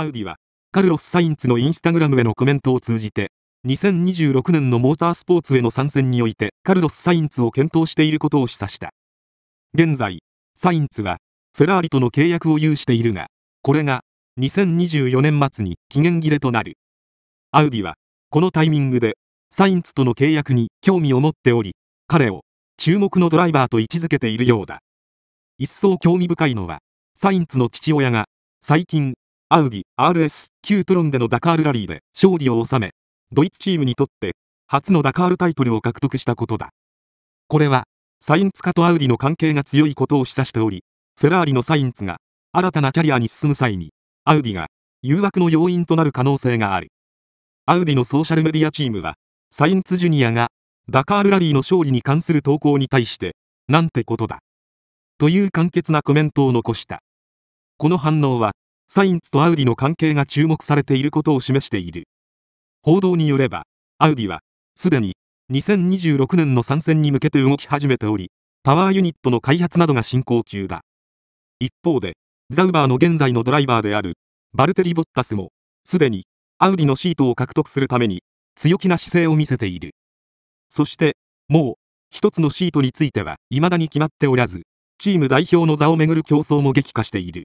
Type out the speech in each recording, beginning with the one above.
アウディはカルロス・サインツのインスタグラムへのコメントを通じて2026年のモータースポーツへの参戦においてカルロス・サインツを検討していることを示唆した現在サインツはフェラーリとの契約を有しているがこれが2024年末に期限切れとなるアウディはこのタイミングでサインツとの契約に興味を持っており彼を注目のドライバーと位置づけているようだ一層興味深いのはサインツの父親が最近アウディ RS9 トロンでのダカールラリーで勝利を収め、ドイツチームにとって初のダカールタイトルを獲得したことだ。これは、サインツ化とアウディの関係が強いことを示唆しており、フェラーリのサインツが新たなキャリアに進む際に、アウディが誘惑の要因となる可能性がある。アウディのソーシャルメディアチームは、サインツジュニアがダカールラリーの勝利に関する投稿に対して、なんてことだ。という簡潔なコメントを残した。この反応は、サインツとアウディの関係が注目されていることを示している。報道によれば、アウディは、すでに、2026年の参戦に向けて動き始めており、パワーユニットの開発などが進行中だ。一方で、ザウバーの現在のドライバーである、バルテリ・ボッタスも、すでに、アウディのシートを獲得するために、強気な姿勢を見せている。そして、もう、一つのシートについては、未だに決まっておらず、チーム代表の座をめぐる競争も激化している。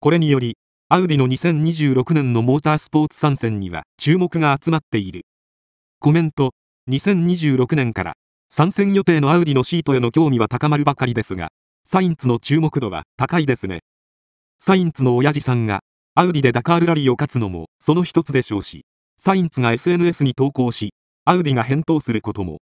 これにより、アウディの2026年のモータースポーツ参戦には注目が集まっている。コメント、2026年から参戦予定のアウディのシートへの興味は高まるばかりですが、サインツの注目度は高いですね。サインツの親父さんが、アウディでダカールラリーを勝つのもその一つでしょうし、サインツが SNS に投稿し、アウディが返答することも